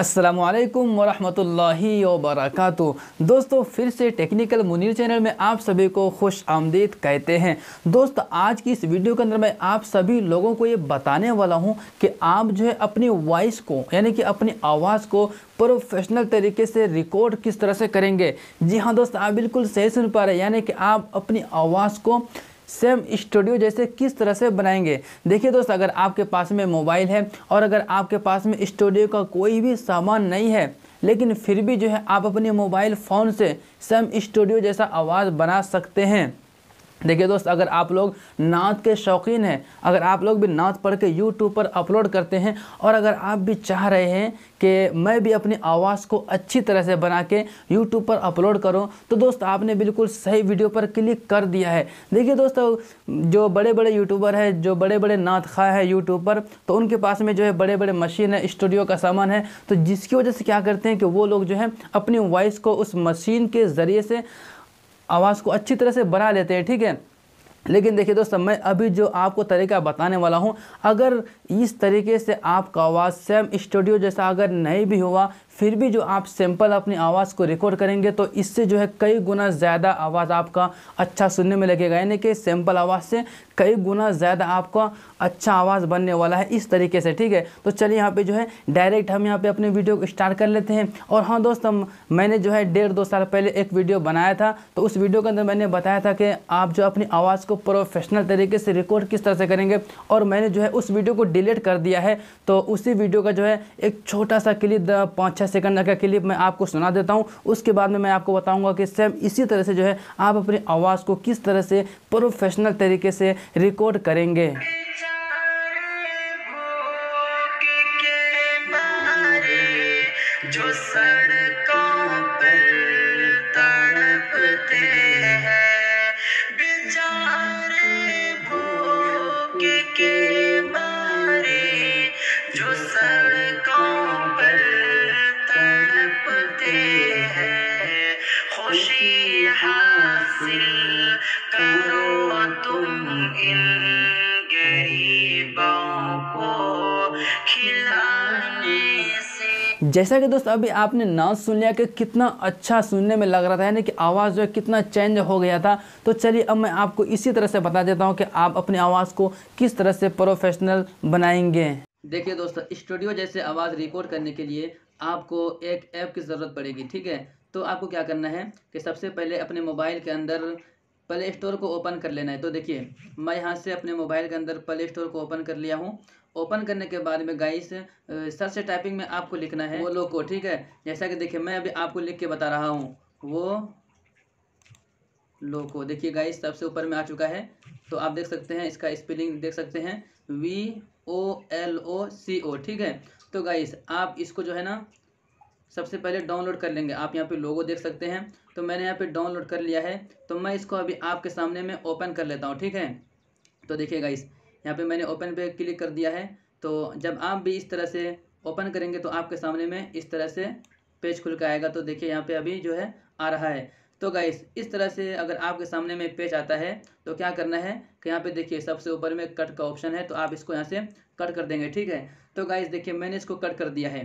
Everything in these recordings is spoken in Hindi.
असलकम वरहमतुल्लाहि वबरकू दोस्तों फिर से टेक्निकल मुनीर चैनल में आप सभी को खुश आमदीद कहते हैं दोस्त आज की इस वीडियो के अंदर मैं आप सभी लोगों को ये बताने वाला हूँ कि आप जो है अपनी वॉइस को यानी कि अपनी आवाज़ को प्रोफेशनल तरीके से रिकॉर्ड किस तरह से करेंगे जी हाँ दोस्त आप बिल्कुल सही सुन पा रहे हैं यानी कि आप अपनी आवाज़ को सेम स्टूडियो जैसे किस तरह से बनाएंगे देखिए दोस्त अगर आपके पास में मोबाइल है और अगर आपके पास में स्टूडियो का कोई भी सामान नहीं है लेकिन फिर भी जो है आप अपने मोबाइल फ़ोन से सेम स्टूडियो जैसा आवाज़ बना सकते हैं देखिए दोस्त अगर आप लोग नात के शौकीन हैं अगर आप लोग भी नात पढ़ के यूट्यूब पर अपलोड करते हैं और अगर आप भी चाह रहे हैं कि मैं भी अपनी आवाज़ को अच्छी तरह से बना के यूट्यूब पर अपलोड करूं तो दोस्त आपने बिल्कुल सही वीडियो पर क्लिक कर दिया है देखिए दोस्तों जो बड़े बड़े यूट्यूबर है जो बड़े बड़े नात खा है यूट्यूब पर तो उनके पास में जो है बड़े बड़े मशीन है स्टूडियो का सामान है तो जिसकी वजह से क्या करते हैं कि वो लोग जो है अपनी वॉइस को उस मशीन के ज़रिए से आवाज़ को अच्छी तरह से बना लेते हैं ठीक है लेकिन देखिए दोस्तों मैं अभी जो आपको तरीका बताने वाला हूँ अगर इस तरीके से आपका आवाज़ सेम स्टूडियो जैसा अगर नहीं भी हुआ फिर भी जो आप सैम्पल अपनी आवाज़ को रिकॉर्ड करेंगे तो इससे जो है कई गुना ज़्यादा आवाज़ आपका अच्छा सुनने में लगेगा यानी कि सैम्पल आवाज़ से कई गुना ज़्यादा आपका अच्छा आवाज़ बनने वाला है इस तरीके से ठीक है तो चलिए यहाँ पे जो है डायरेक्ट हम यहाँ पे अपने वीडियो को स्टार्ट कर लेते हैं और हाँ दोस्त मैंने जो है डेढ़ दो साल पहले एक वीडियो बनाया था तो उस वीडियो के अंदर मैंने बताया था कि आप जो अपनी आवाज़ को प्रोफेशनल तरीके से रिकॉर्ड किस तरह से करेंगे और मैंने जो है उस वीडियो को डिलीट कर दिया है तो उसी वीडियो का जो है एक छोटा सा क्लिप पाँच छः सेकंड का क्लिप मैं आपको सुना देता हूँ उसके बाद में मैं आपको बताऊँगा कि सेम इसी तरह से जो है आप अपनी आवाज़ को किस तरह से प्रोफेशनल तरीके से रिकॉर्ड करेंगे जो सर जैसा कि दोस्त अभी आपने नाम सुन लिया कि कितना अच्छा सुनने में लग रहा था यानी कि आवाज़ जो है कितना चेंज हो गया था तो चलिए अब मैं आपको इसी तरह से बता देता हूँ कि आप अपनी आवाज़ को किस तरह से प्रोफेशनल बनाएंगे देखिए दोस्तों स्टूडियो जैसे आवाज़ रिकॉर्ड करने के लिए आपको एक ऐप की ज़रूरत पड़ेगी ठीक है तो आपको क्या करना है कि सबसे पहले अपने मोबाइल के अंदर प्ले स्टोर को ओपन कर लेना है तो देखिए मैं यहाँ से अपने मोबाइल के अंदर प्ले स्टोर को ओपन कर लिया हूँ ओपन करने के बाद में गाइस सर से टाइपिंग में आपको लिखना है वो लोग को ठीक है जैसा कि देखिए मैं अभी आपको लिख के बता रहा हूँ वो लोको देखिए गाइस सबसे ऊपर में आ चुका है तो आप देख सकते हैं इसका स्पेलिंग देख सकते हैं वी ओ एल ओ सी ओ ठीक है तो गाइस आप इसको जो है ना सबसे पहले डाउनलोड कर लेंगे आप यहाँ पे लोगो देख सकते हैं तो मैंने यहाँ पे डाउनलोड कर लिया है तो मैं इसको अभी आपके सामने में ओपन कर लेता हूँ ठीक है तो देखिए गाइस यहाँ पे मैंने ओपन पे क्लिक कर दिया है तो जब आप भी इस तरह से ओपन करेंगे तो आपके सामने में इस तरह से पेज खुल के आएगा तो देखिए यहाँ पे अभी जो है आ रहा है तो गाइस इस तरह से अगर आपके सामने में पेज आता है तो क्या करना है कि यहाँ पे देखिए सबसे ऊपर में कट का ऑप्शन है तो आप इसको यहाँ से कट कर देंगे ठीक है तो गाइस देखिए मैंने इसको कट कर दिया है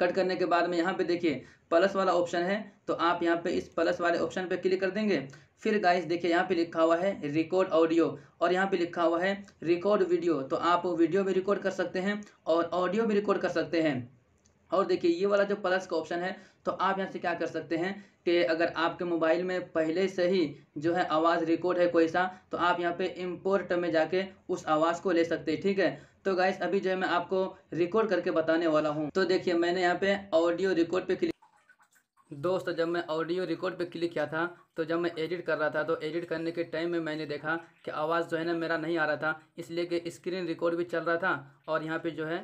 कट करने के बाद में यहाँ पे देखिए प्लस वाला ऑप्शन है तो आप यहाँ पे इस प्लस वाले ऑप्शन पे क्लिक कर देंगे फिर गाइस देखिए यहाँ पे लिखा हुआ है रिकॉर्ड ऑडियो और यहाँ पे लिखा हुआ है रिकॉर्ड वीडियो तो आप वीडियो भी रिकॉर्ड कर सकते हैं और ऑडियो भी रिकॉर्ड कर सकते हैं और देखिए ये वाला जो प्लस का ऑप्शन है तो आप यहाँ से क्या कर सकते हैं कि अगर आपके मोबाइल में पहले से ही जो है आवाज़ रिकॉर्ड है कोई सा तो आप यहाँ पे इम्पोर्ट में जाके उस आवाज़ को ले सकते हैं ठीक है तो गाइस अभी जो है मैं आपको रिकॉर्ड करके बताने वाला हूँ तो देखिए मैंने यहाँ पे ऑडियो रिकॉर्ड पे क्लिक दोस्त जब मैं ऑडियो रिकॉर्ड पे क्लिक किया था तो जब मैं एडिट कर रहा था तो एडिट करने के टाइम में मैंने देखा कि आवाज़ जो है ना मेरा नहीं आ रहा था इसलिए कि स्क्रीन रिकॉर्ड भी चल रहा था और यहाँ पर जो है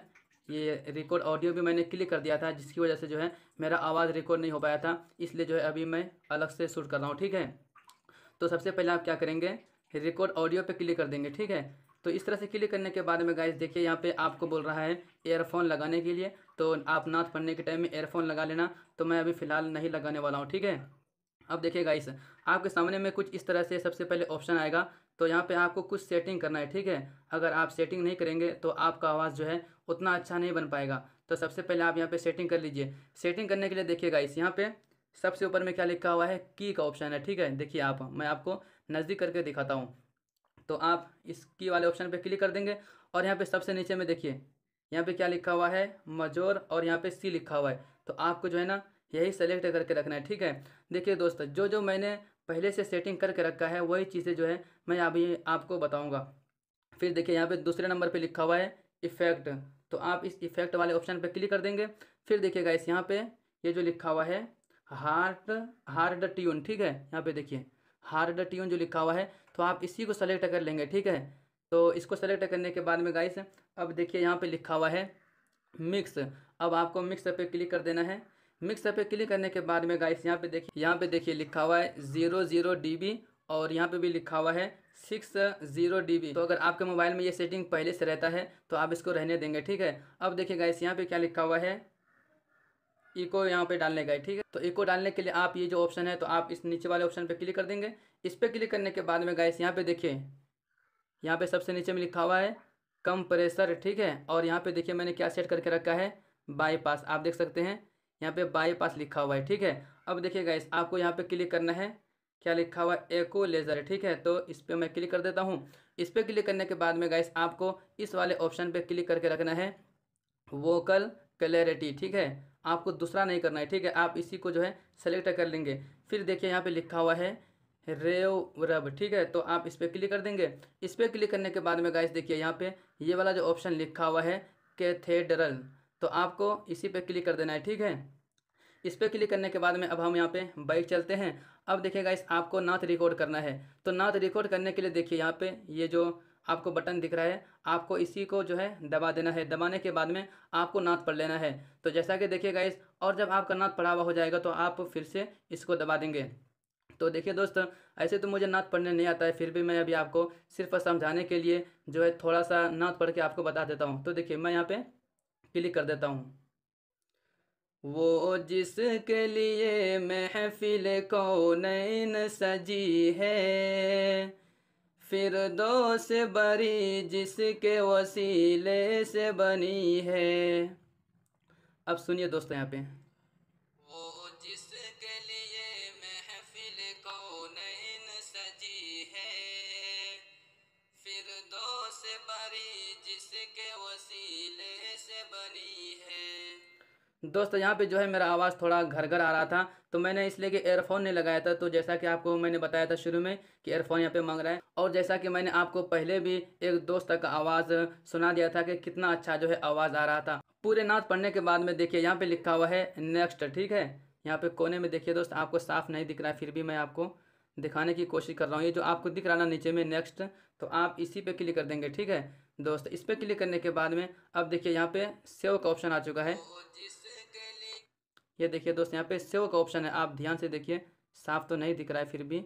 ये रिकॉर्ड ऑडियो भी मैंने क्लिक कर दिया था जिसकी वजह से जो है मेरा आवाज़ रिकॉर्ड नहीं हो पाया था इसलिए जो है अभी मैं अलग से शूट कर रहा हूँ ठीक है तो सबसे पहले आप क्या करेंगे रिकॉर्ड ऑडियो पर क्लिक कर देंगे ठीक है तो इस तरह से क्लिक करने के बाद में गाइस देखिए यहाँ पे आपको बोल रहा है एयरफोन लगाने के लिए तो आप नाथ पढ़ने के टाइम में एयरफोन लगा लेना तो मैं अभी फ़िलहाल नहीं लगाने वाला हूँ ठीक है अब देखिए गाइस आपके सामने में कुछ इस तरह से सबसे पहले ऑप्शन आएगा तो यहाँ पे आपको कुछ सेटिंग करना है ठीक है अगर आप सेटिंग नहीं करेंगे तो आपका आवाज़ जो है उतना अच्छा नहीं बन पाएगा तो सबसे पहले आप यहाँ पे सेटिंग कर लीजिए सेटिंग करने के लिए देखिए गाइस यहाँ पे सबसे ऊपर में क्या लिखा हुआ है की का ऑप्शन है ठीक है देखिए आप मैं आपको नज़दीक करके दिखाता हूँ तो आप इसकी वाले ऑप्शन पे क्लिक कर देंगे और यहाँ पे सबसे नीचे में देखिए यहाँ पे क्या लिखा हुआ है मजोर और यहाँ पे सी लिखा हुआ है तो आपको जो है ना यही सेलेक्ट करके रखना है ठीक है देखिए दोस्तों जो जो मैंने पहले से सेटिंग करके रखा है वही चीज़ें जो है मैं अभी आपको बताऊँगा फिर देखिए यहाँ पर दूसरे नंबर पर लिखा हुआ है इफ़ेक्ट तो आप इस इफ़ेक्ट वाले ऑप्शन पर क्लिक कर देंगे फिर देखिएगा इस यहाँ पर ये जो लिखा हुआ है हार्ड हार्ड ट्यून ठीक है यहाँ पे देखिए हार्ड ट्यून जो लिखा हुआ है तो आप इसी को सेलेक्ट कर लेंगे ठीक है तो इसको सेलेक्ट करने के बाद में गाइस अब देखिए यहाँ पे लिखा हुआ है मिक्स अब आपको मिक्स पे क्लिक कर देना है मिक्स पे क्लिक करने के बाद में गाइस यहाँ पे देखिए यहाँ पे देखिए लिखा हुआ है जीरो जीरो डी और यहाँ पे भी लिखा हुआ है सिक्स जीरो डी बी तो अगर आपके मोबाइल में ये सेटिंग पहले से रहता है तो आप इसको रहने देंगे ठीक है अब देखिए गाइस यहाँ पर क्या लिखा हुआ है इको यहाँ पे डालने गए ठीक है तो इको डालने के लिए आप ये जो ऑप्शन है तो आप इस नीचे वाले ऑप्शन पे क्लिक कर देंगे इस पर क्लिक करने के बाद में गाइस यहाँ पे देखिए यहाँ पे सबसे नीचे में लिखा हुआ है कम ठीक है और यहाँ पे देखिए मैंने क्या सेट करके रखा है बाईपास आप देख सकते हैं यहाँ पे बाईपास लिखा हुआ है ठीक है अब देखिए गाइस आपको यहाँ पे क्लिक करना है क्या लिखा हुआ एको लेज़र ठीक है तो इस पर मैं क्लिक कर देता हूँ इस पर क्लिक करने के बाद में गाइस आपको इस वाले ऑप्शन पर क्लिक करके रखना है वोकल क्लैरिटी ठीक है आपको दूसरा नहीं करना है ठीक है आप इसी को जो है सेलेक्ट कर लेंगे फिर देखिए यहाँ पे लिखा हुआ है रेव रब ठीक है तो आप इस पर क्लिक कर देंगे इस पर क्लिक करने के बाद में गाइस देखिए यहाँ पे ये वाला जो ऑप्शन लिखा हुआ है कैथेड्रल तो आपको इसी पर क्लिक कर देना है ठीक है इस पर क्लिक करने के बाद में अब हम यहाँ पे बाइक चलते हैं अब देखिए गाइस आपको नाथ रिकॉर्ड करना है तो नाथ रिकॉर्ड करने के लिए देखिए यहाँ पे ये जो आपको बटन दिख रहा है आपको इसी को जो है दबा देना है दबाने के बाद में आपको नाथ पढ़ लेना है तो जैसा कि देखिएगा इस और जब आपका नाथ पढ़ा हुआ हो जाएगा तो आप फिर से इसको दबा देंगे तो देखिए दोस्त ऐसे तो मुझे नात पढ़ने नहीं आता है फिर भी मैं अभी आपको सिर्फ समझाने के लिए जो है थोड़ा सा नात पढ़ के आपको बता देता हूँ तो देखिए मैं यहाँ पर क्लिक कर देता हूँ वो जिसके लिए महफिल को नैन सजी है फिर दो से बरी जिसके वसीले से बनी है अब सुनिए दोस्तों यहाँ पे वो जिसके लिए महफिल को कौन सजी है फिर दो से बरी जिसके वसीले से बनी है दोस्त यहाँ पे जो है मेरा आवाज़ थोड़ा घर घर आ रहा था तो मैंने इसलिए कि एयरफोन नहीं लगाया था तो जैसा कि आपको मैंने बताया था शुरू में कि एयरफोन यहाँ पे मांग रहा है और जैसा कि मैंने आपको पहले भी एक दोस्त का आवाज़ सुना दिया था कि कितना अच्छा जो है आवाज़ आ रहा था पूरे नाथ पढ़ने के बाद में देखिए यहाँ पर लिखा हुआ है नेक्स्ट ठीक है यहाँ पर कोने में देखिए दोस्त आपको साफ नहीं दिख रहा है फिर भी मैं आपको दिखाने की कोशिश कर रहा हूँ ये जो आपको दिख रहा ना नीचे में नेक्स्ट तो आप इसी पे क्लिक कर देंगे ठीक है दोस्त इस पर क्लिक करने के बाद में अब देखिए यहाँ पे सेव का ऑप्शन आ चुका है तो ये देखिए दोस्त यहाँ पे सेव का ऑप्शन है आप ध्यान से देखिए साफ तो नहीं दिख रहा है फिर भी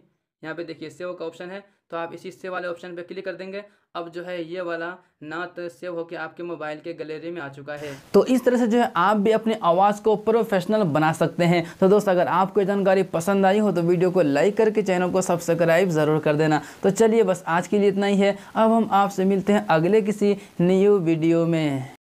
यहाँ पे देखिए सेव का ऑप्शन है तो आप इसी सेव वाले ऑप्शन पे क्लिक कर देंगे अब जो है ये वाला नात सेव होकर आपके मोबाइल के गैलरी में आ चुका है तो इस तरह से जो है आप भी अपने आवाज़ को प्रोफेशनल बना सकते हैं तो दोस्त अगर आपको जानकारी पसंद आई हो तो वीडियो को लाइक करके चैनल को सब्सक्राइब ज़रूर कर देना तो चलिए बस आज के लिए इतना ही है अब हम आपसे मिलते हैं अगले किसी न्यू वीडियो में